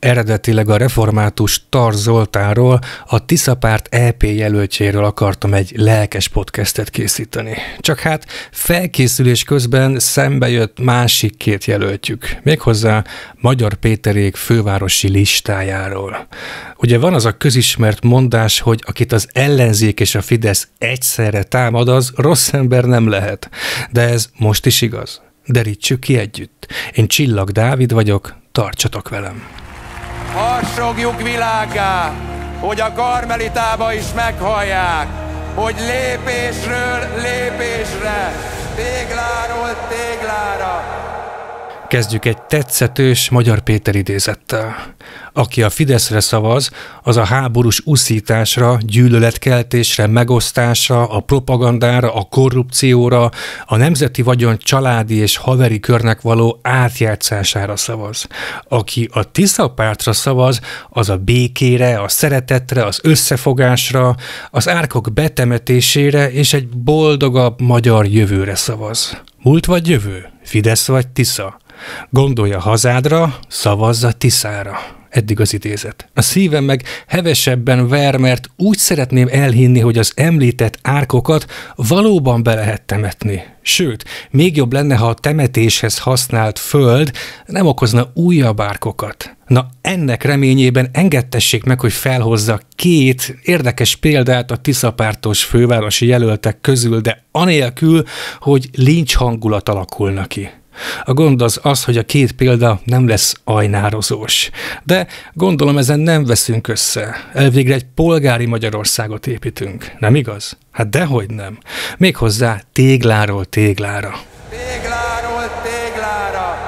Eredetileg a református Tar Zoltánról, a Tiszapárt EP jelöltjéről akartam egy lelkes podcastet készíteni. Csak hát felkészülés közben szembe jött másik két jelöltjük, méghozzá Magyar Péterék fővárosi listájáról. Ugye van az a közismert mondás, hogy akit az ellenzék és a Fidesz egyszerre támad, az rossz ember nem lehet. De ez most is igaz. Derítsük ki együtt. Én Csillag Dávid vagyok, tartsatok velem! Harsogjuk világá, hogy a karmelitába is meghallják, hogy lépésről lépésre, tégláról téglára, Kezdjük egy tetszetős Magyar Péter idézettel. Aki a Fideszre szavaz, az a háborús uszításra, gyűlöletkeltésre, megosztásra, a propagandára, a korrupcióra, a nemzeti vagyon családi és haveri körnek való átjátszására szavaz. Aki a Tisza pártra szavaz, az a békére, a szeretetre, az összefogásra, az árkok betemetésére és egy boldogabb magyar jövőre szavaz. Múlt vagy jövő? Fidesz vagy Tisza? Gondolja hazádra, szavazza Tiszára. Eddig az idézet. A szívem meg hevesebben ver, mert úgy szeretném elhinni, hogy az említett árkokat valóban be lehet temetni. Sőt, még jobb lenne, ha a temetéshez használt föld nem okozna újabb árkokat. Na ennek reményében engedtessék meg, hogy felhozza két érdekes példát a Tiszapártos fővárosi jelöltek közül, de anélkül, hogy lincs hangulat alakulna ki. A gond az az, hogy a két példa nem lesz ajnározós. De gondolom ezen nem veszünk össze. Elvégre egy polgári Magyarországot építünk, nem igaz? Hát dehogy nem. Méghozzá tégláról téglára. Tégláról téglára.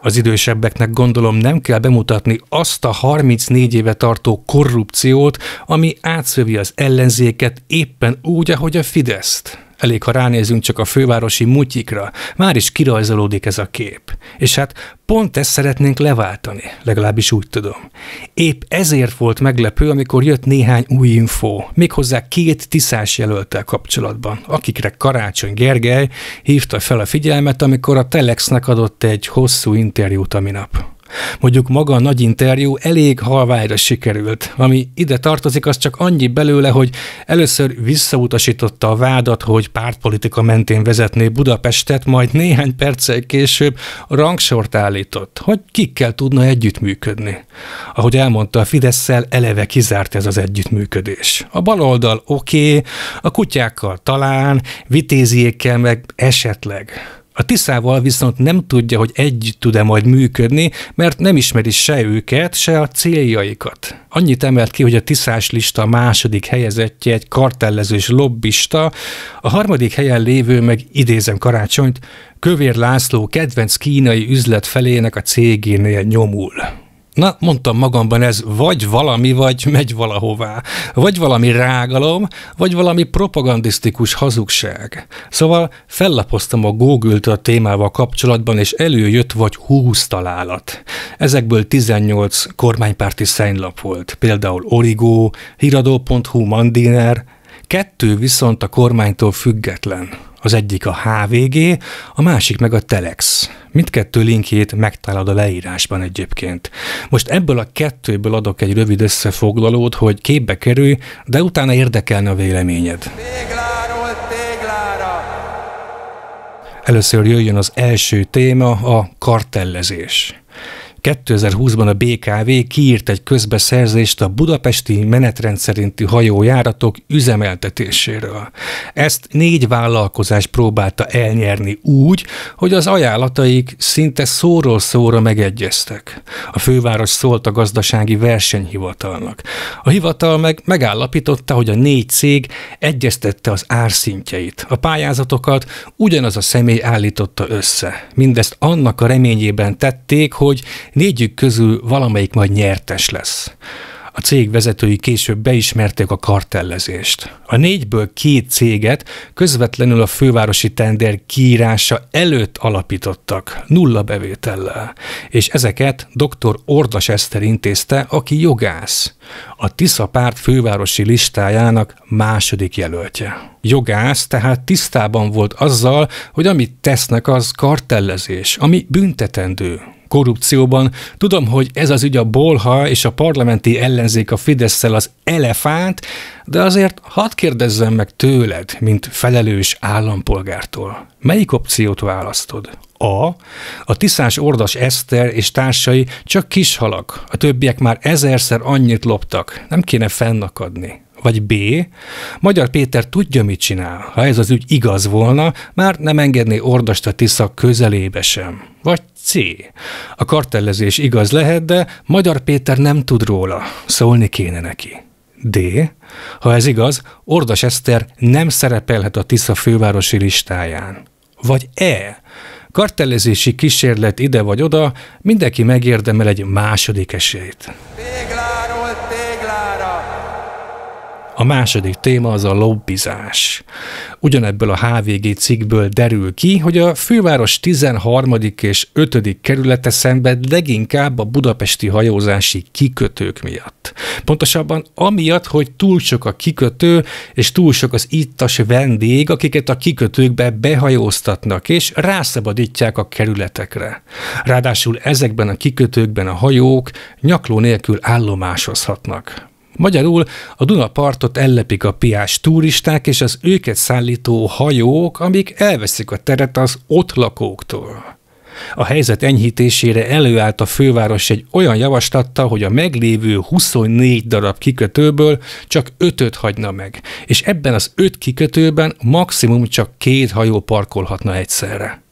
Az idősebbeknek gondolom nem kell bemutatni azt a 34 éve tartó korrupciót, ami átszövi az ellenzéket éppen úgy, ahogy a Fideszt. Elég, ha ránézünk csak a fővárosi mutyikra, már is kirajzolódik ez a kép. És hát pont ezt szeretnénk leváltani, legalábbis úgy tudom. Épp ezért volt meglepő, amikor jött néhány új infó, méghozzá két tiszás jelöltel kapcsolatban, akikre Karácsony Gergely hívta fel a figyelmet, amikor a Telexnek adott egy hosszú interjút a minap. Mondjuk maga a nagy interjú elég halványra sikerült. Ami ide tartozik, az csak annyi belőle, hogy először visszautasította a vádat, hogy pártpolitika mentén vezetné Budapestet, majd néhány perccel később rangsort állított, hogy kikkel tudna együttműködni. Ahogy elmondta, a Fideszsel eleve kizárt ez az együttműködés. A baloldal oké, okay, a kutyákkal talán, vitéziékkel meg esetleg. A Tiszával viszont nem tudja, hogy együtt tud-e majd működni, mert nem ismeri se őket, se a céljaikat. Annyit emelt ki, hogy a Tiszás lista második helyezettje egy kartellezős lobbista, a harmadik helyen lévő meg idézem karácsonyt, Kövér László kedvenc kínai üzlet felének a cégénél nyomul. Na, mondtam magamban, ez vagy valami, vagy megy valahová. Vagy valami rágalom, vagy valami propagandisztikus hazugság. Szóval fellapoztam a google t a témával kapcsolatban, és előjött vagy 20 találat. Ezekből 18 kormánypárti szennylap volt, például Origo, Hiradó.hu, Mandiner, Kettő viszont a kormánytól független. Az egyik a HVG, a másik meg a Telex. Mindkettő linkjét megtalálod a leírásban egyébként. Most ebből a kettőből adok egy rövid összefoglalót, hogy képbe kerülj, de utána érdekelne a véleményed. Tégláról téglára! Először jöjjön az első téma, a kartellezés. 2020-ban a BKV kiírt egy közbeszerzést a budapesti menetrend szerinti hajójáratok üzemeltetéséről. Ezt négy vállalkozás próbálta elnyerni úgy, hogy az ajánlataik szinte szóról szóra megegyeztek. A főváros szólt a gazdasági versenyhivatalnak. A hivatal meg megállapította, hogy a négy cég egyeztette az árszintjeit. A pályázatokat ugyanaz a személy állította össze. Mindezt annak a reményében tették, hogy Négyük közül valamelyik majd nyertes lesz. A cég vezetői később beismerték a kartellezést. A négyből két céget közvetlenül a fővárosi tender kiírása előtt alapítottak, nulla bevétellel, és ezeket dr. Ordas Eszter intézte, aki jogász. A Tisza párt fővárosi listájának második jelöltje. Jogász tehát tisztában volt azzal, hogy amit tesznek, az kartellezés, ami büntetendő, korrupcióban. Tudom, hogy ez az ügy a bolha és a parlamenti ellenzék a fidesz az elefánt, de azért hadd kérdezzem meg tőled, mint felelős állampolgártól. Melyik opciót választod? A. A tisztás ordas Eszter és társai csak kishalak, a többiek már ezerszer annyit loptak, nem kéne fennakadni vagy B. Magyar Péter tudja, mit csinál. Ha ez az ügy igaz volna, már nem engedné a Tisza közelébe sem. Vagy C. A kartellezés igaz lehet, de Magyar Péter nem tud róla. Szólni kéne neki. D. Ha ez igaz, Ordas Eszter nem szerepelhet a Tisza fővárosi listáján. Vagy E. Kartellezési kísérlet ide vagy oda, mindenki megérdemel egy második esélyt. Véglány! A második téma az a lobbizás. Ugyanebből a HVG cikkből derül ki, hogy a főváros 13. és 5. kerülete szenved leginkább a budapesti hajózási kikötők miatt. Pontosabban amiatt, hogy túl sok a kikötő, és túl sok az ittas vendég, akiket a kikötőkbe behajóztatnak, és rászabadítják a kerületekre. Ráadásul ezekben a kikötőkben a hajók nyakló nélkül állomásozhatnak. Magyarul a Dunapartot ellepik a piás turisták és az őket szállító hajók, amik elveszik a teret az ott lakóktól. A helyzet enyhítésére előállt a főváros egy olyan javaslatta, hogy a meglévő 24 darab kikötőből csak 5 öt hagyna meg, és ebben az 5 kikötőben maximum csak két hajó parkolhatna egyszerre.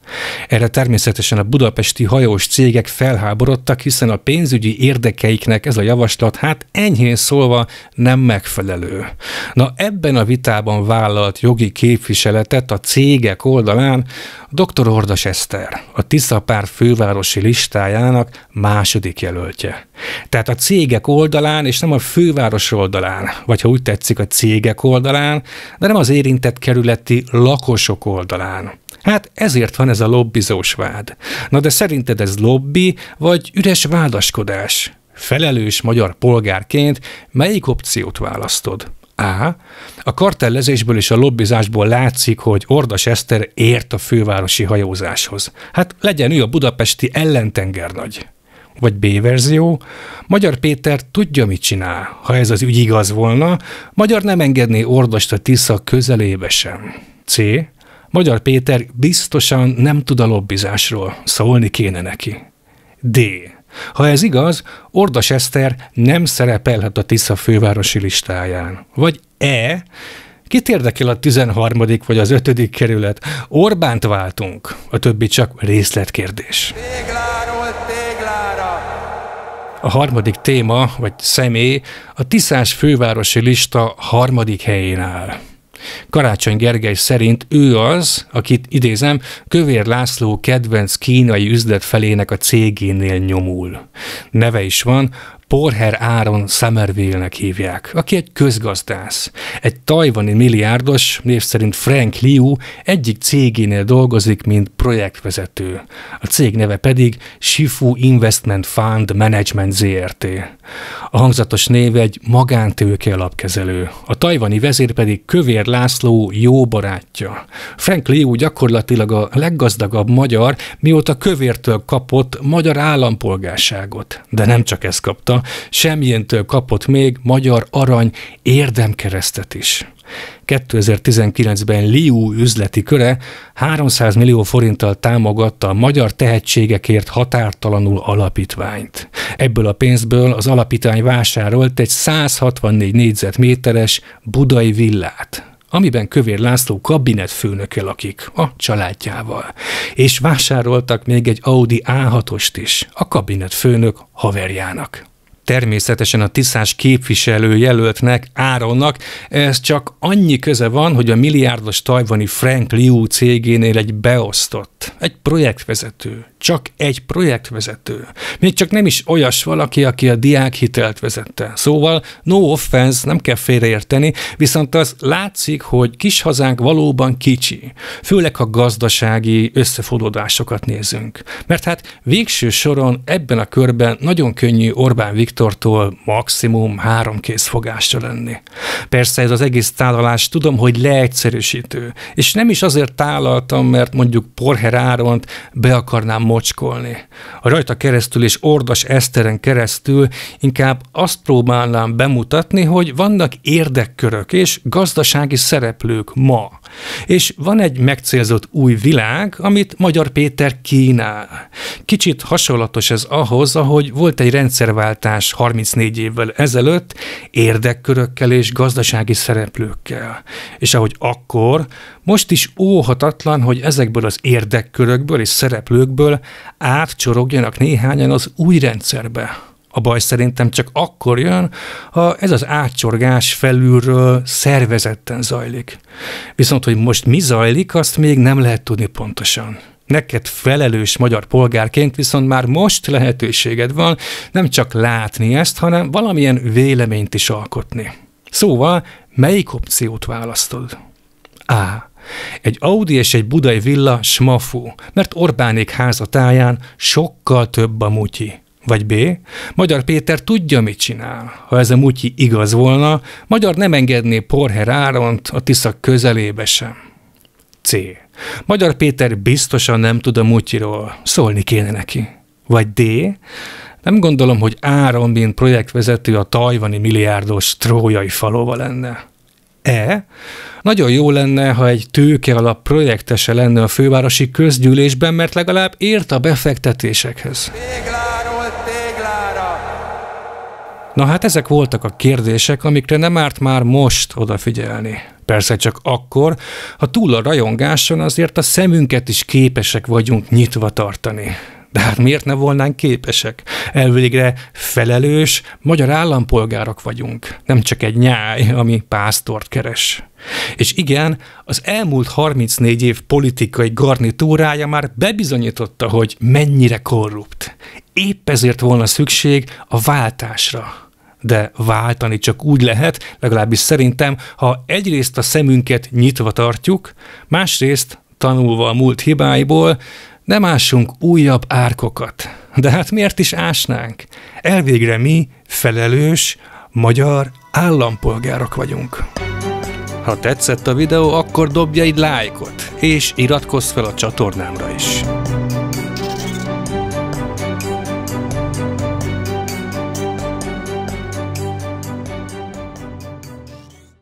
Erre természetesen a budapesti hajós cégek felháborodtak, hiszen a pénzügyi érdekeiknek ez a javaslat hát enyhén szólva nem megfelelő. Na ebben a vitában vállalt jogi képviseletet a cégek oldalán dr. Ordas Eszter, a Tiszapár fővárosi listájának második jelöltje. Tehát a cégek oldalán, és nem a főváros oldalán, vagy ha úgy tetszik, a cégek oldalán, de nem az érintett kerületi lakosok oldalán. Hát ezért van ez a lobbizós vád. Na de szerinted ez lobby, vagy üres vádaskodás? Felelős magyar polgárként melyik opciót választod? A. A kartellezésből és a lobbizásból látszik, hogy Ordas Eszter ért a fővárosi hajózáshoz. Hát legyen ő a budapesti ellentengernagy. Vagy B verzió, Magyar Péter tudja, mit csinál. Ha ez az ügy igaz volna, Magyar nem engedné Ordast a Tisza közelébe sem. C. Magyar Péter biztosan nem tud a lobbizásról, szólni kéne neki. D. Ha ez igaz, Ordas Eszter nem szerepelhet a Tisza fővárosi listáján. Vagy E. Kit érdekel a 13. vagy az 5. kerület? Orbánt váltunk. A többi csak részletkérdés. Tégláról téglára. A harmadik téma, vagy személy, a Tiszás fővárosi lista harmadik helyén áll. Karácsony Gergely szerint ő az, akit idézem, Kövér László kedvenc kínai üzletfelének a cégénél nyomul. Neve is van, Porher Áron summerville nek hívják, aki egy közgazdász. Egy tajvani milliárdos, név szerint Frank Liu egyik cégénél dolgozik, mint projektvezető. A cég neve pedig Shifu Investment Fund Management ZRT. A hangzatos név egy magántőke alapkezelő. A tajvani vezér pedig Kövér László jó barátja. Frank Liu gyakorlatilag a leggazdagabb magyar, mióta Kövértől kapott magyar állampolgárságot. De nem csak ezt kapta, semmientől kapott még magyar arany érdemkeresztet is. 2019-ben Liu üzleti köre 300 millió forinttal támogatta a Magyar Tehetségekért Határtalanul Alapítványt. Ebből a pénzből az alapítvány vásárolt egy 164 négyzetméteres budai villát amiben Kövér László főnöke lakik, a családjával. És vásároltak még egy Audi A6-ost is, a kabinetfőnök haverjának természetesen a tisztás képviselő jelöltnek, Áronnak. Ez csak annyi köze van, hogy a milliárdos tajvani Frank Liu cégénél egy beosztott, egy projektvezető, csak egy projektvezető. Még csak nem is olyas valaki, aki a diák hitelt vezette. Szóval no offense, nem kell félreérteni, viszont az látszik, hogy kis hazánk valóban kicsi, főleg ha gazdasági összefonódásokat nézünk. Mert hát végső soron ebben a körben nagyon könnyű Orbán Viktor Viktortól maximum három kéz fogásra lenni. Persze ez az egész tálalás tudom, hogy leegyszerűsítő. És nem is azért tálaltam, mert mondjuk Porher Áront be akarnám mocskolni. A rajta keresztül és Ordas Eszteren keresztül inkább azt próbálnám bemutatni, hogy vannak érdekkörök és gazdasági szereplők ma. És van egy megcélzott új világ, amit Magyar Péter kínál. Kicsit hasonlatos ez ahhoz, ahogy volt egy rendszerváltás változás 34 évvel ezelőtt érdekkörökkel és gazdasági szereplőkkel. És ahogy akkor, most is óhatatlan, hogy ezekből az érdekkörökből és szereplőkből átcsorogjanak néhányan az új rendszerbe, a baj szerintem csak akkor jön, ha ez az átcsorgás felülről szervezetten zajlik. Viszont, hogy most mi zajlik, azt még nem lehet tudni pontosan. Neked felelős magyar polgárként viszont már most lehetőséged van nem csak látni ezt, hanem valamilyen véleményt is alkotni. Szóval, melyik opciót választod? A. Egy Audi és egy budai villa smafú, mert Orbánék házatáján sokkal több a mutyi. Vagy B. Magyar Péter tudja, mit csinál. Ha ez a mutyi igaz volna, Magyar nem engedné Porher Áront a Tisza közelébe sem. C. Magyar Péter biztosan nem tud a mutyiról, szólni kéne neki. Vagy D. Nem gondolom, hogy Áron, mint projektvezető a tajvani milliárdos trójai falóval lenne. E. Nagyon jó lenne, ha egy tőke alap projektese lenne a fővárosi közgyűlésben, mert legalább ért a befektetésekhez. Tégláról téglára. Na hát ezek voltak a kérdések, amikre nem árt már most odafigyelni persze csak akkor, ha túl a rajongáson azért a szemünket is képesek vagyunk nyitva tartani. De hát miért ne volnánk képesek? Elvégre felelős, magyar állampolgárok vagyunk, nem csak egy nyáj, ami pásztort keres. És igen, az elmúlt 34 év politikai garnitúrája már bebizonyította, hogy mennyire korrupt. Épp ezért volna szükség a váltásra de váltani csak úgy lehet, legalábbis szerintem, ha egyrészt a szemünket nyitva tartjuk, másrészt tanulva a múlt hibáiból, nem ásunk újabb árkokat. De hát miért is ásnánk? Elvégre mi felelős, magyar állampolgárok vagyunk. Ha tetszett a videó, akkor dobj egy lájkot, és iratkozz fel a csatornámra is.